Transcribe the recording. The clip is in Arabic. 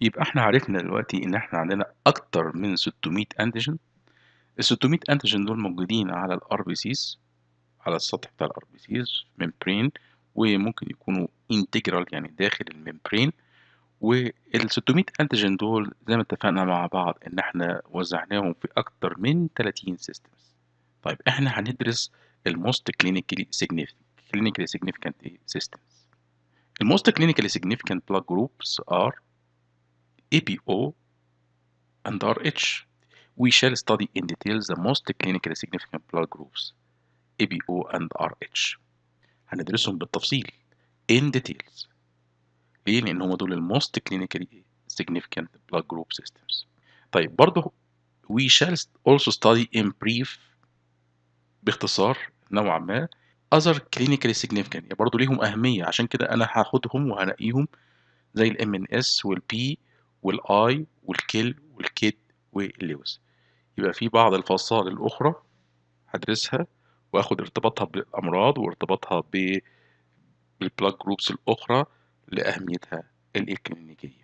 يبقى احنا عرفنا دلوقتي ان احنا عندنا اكتر من 600 انتيجين ال 600 انتيجين دول موجودين على الار بي سيز على السطح بتاع الار بي سيز ممبرين وممكن يكونوا انتجرال يعني داخل الممبرين وال 600 انتيجين دول زي ما اتفقنا مع بعض ان احنا وزعناهم في اكتر من 30 سيستمز طيب احنا هندرس الموست كلينيكلي سيجنيفيكانت كلينيكلي سيجنيفيكانت سيستمز الموست كلينيكلي سيجنيفيكانت بلاك جروبس ار APO and RH. We shall study in detail the most clinically significant blood groups APO and RH. هندرسهم بالتفصيل in details. ليه؟ لأن هم دول الموست clinically significant blood group systems. طيب برضه we shall also study in brief باختصار نوعا ما other clinically significant يعني برضه ليهم أهمية عشان كده أنا هاخدهم وهنقيهم زي ال MNS وال P والاي والكل والكد واللوز يبقى في بعض الفصائل الأخرى هدرسها وآخد ارتباطها بالأمراض وارتباطها بالبلاك جروبس الأخرى لأهميتها الإكلينيكية